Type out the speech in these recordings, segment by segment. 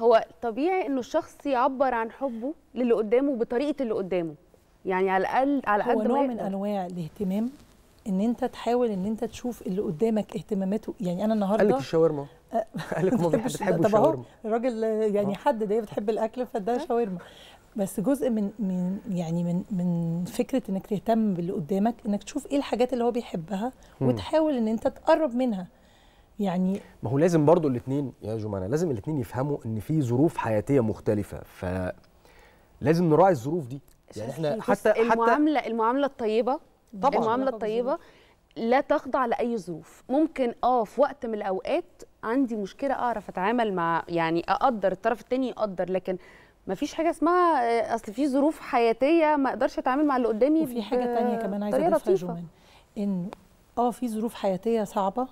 هو طبيعي انه الشخص يعبر عن حبه للي قدامه بطريقه اللي قدامه يعني على الاقل على قد ما نوع من انواع الاهتمام ان انت تحاول ان انت تشوف اللي قدامك اهتماماته يعني انا النهارده قال لك الشاورما أه. قال لك ما بتحبوا الشاورما الراجل يعني أه. حد ده بتحب الاكل فده أه. شاورما بس جزء من من يعني من من فكره انك تهتم باللي قدامك انك تشوف ايه الحاجات اللي هو بيحبها وتحاول ان انت تقرب منها يعني ما هو لازم برضو الاثنين يا جمانة لازم الاثنين يفهموا ان في ظروف حياتيه مختلفه فلازم نراعي الظروف دي يعني احنا حتى حتى المعامله المعامله الطيبه طبعا المعامله الطيبه لا تخضع لاي ظروف ممكن اه في وقت من الاوقات عندي مشكله اعرف اتعامل مع يعني اقدر الطرف الثاني يقدر لكن ما فيش حاجه اسمها اصل في ظروف حياتيه ما اقدرش اتعامل مع اللي قدامي وفي حاجه ثانيه كمان عايزه اضيفها يا جمان انه اه في ظروف حياتيه صعبه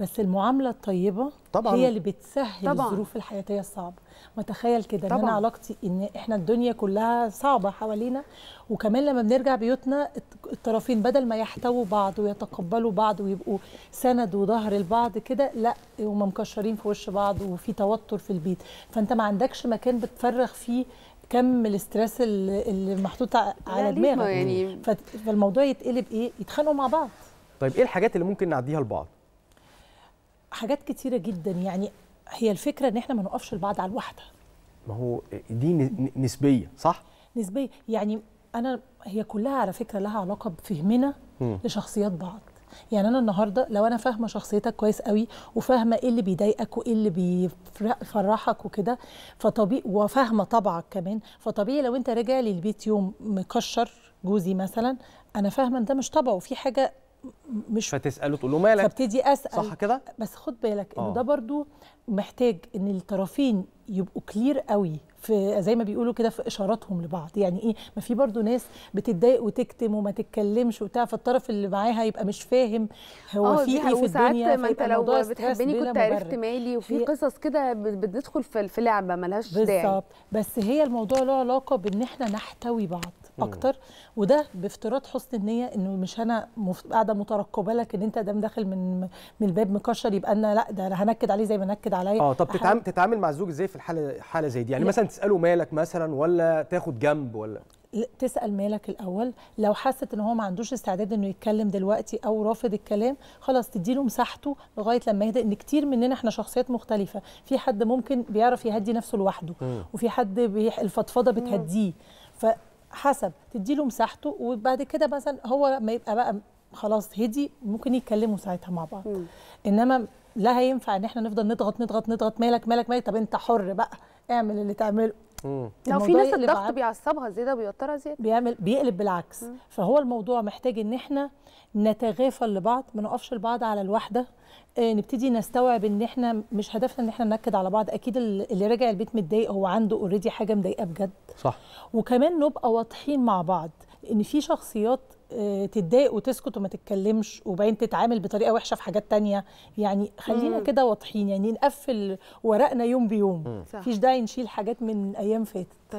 بس المعامله الطيبه طبعا هي اللي بتسهل طبعا. الظروف الحياتيه الصعبه ما تخيل كده ان انا علاقتي ان احنا الدنيا كلها صعبه حوالينا وكمان لما بنرجع بيوتنا الطرفين بدل ما يحتووا بعض ويتقبلوا بعض ويبقوا سند وظهر لبعض كده لا هم مكشرين في وش بعض وفي توتر في البيت فانت ما عندكش مكان بتفرغ فيه كم الاسترس اللي محطوط على دماغك يعني فالموضوع يتقلب ايه يتخانقوا مع بعض طيب ايه الحاجات اللي ممكن نعديها لبعض حاجات كتيرة جدا يعني هي الفكرة إن إحنا ما نقفش البعض على الواحدة ما هو دي نسبية صح؟ نسبية يعني أنا هي كلها على فكرة لها علاقة بفهمنا لشخصيات بعض يعني انا النهارده لو انا فاهمه شخصيتك كويس قوي وفاهمه ايه اللي بيضايقك وايه اللي بيفرحك وكده فطبيعي وفاهمه طبعك كمان فطبيعي لو انت راجع للبيت يوم مكشر جوزي مثلا انا فاهمه ان ده مش طبعه وفي حاجه مش فتساله تقول له مالك فابتدي اسال صح كده بس خد بالك ان آه. ده برضو محتاج ان الطرفين يبقوا كلير قوي في زي ما بيقولوا كده في اشاراتهم لبعض يعني ايه ما في برضو ناس بتتضايق وتكتم وما تتكلمش وبتاع فالطرف اللي معاها يبقى مش فاهم هو آه، في ايه في الدنيا ما انت لو بتحبني كنت عرفت مالي وفي قصص كده بتدخل في لعبه ملهاش داعي بالظبط بس هي الموضوع له علاقه بان احنا نحتوي بعض اكتر وده بافتراض حسن النيه انه مش انا قاعده مترقبه لك ان انت دام داخل من من الباب مكشر يبقى انا لا ده انا هنكد عليه زي ما نكد عليا اه طب تتعامل تتعامل مع الزوج ازاي في الحاله حاله زي دي يعني لا. مثلا تساله مالك مثلا ولا تاخد جنب ولا تسال مالك الاول لو حست ان هو ما عندوش استعداد انه يتكلم دلوقتي او رافض الكلام خلاص تديله مساحته لغايه لما يهدى ان كتير مننا احنا شخصيات مختلفه في حد ممكن بيعرف يهدي نفسه لوحده وفي حد الفضفضه بتهديه حسب تديله مساحته وبعد كده مثلا هو ما يبقى بقى خلاص هدي ممكن يتكلموا ساعتها مع بعض م. انما لا هينفع ان احنا نفضل نضغط نضغط نضغط مالك مالك مالك طب انت حر بقى اعمل اللي تعمله لو في ناس الضغط بيعصبها زياده بيوترها زياده بيعمل بيقلب بالعكس مم. فهو الموضوع محتاج ان احنا نتغافل لبعض ما نقفش لبعض على الواحده آه نبتدي نستوعب ان احنا مش هدفنا ان احنا ننكد على بعض اكيد اللي راجع البيت متضايق هو عنده اوريدي حاجه مضايقه بجد صح وكمان نبقى واضحين مع بعض ان في شخصيات تتضايق وتسكت وما تتكلمش وبعدين تتعامل بطريقه وحشه في حاجات تانية يعني خلينا كده واضحين يعني نقفل ورقنا يوم بيوم مفيش داعي نشيل حاجات من ايام فاتت طيب.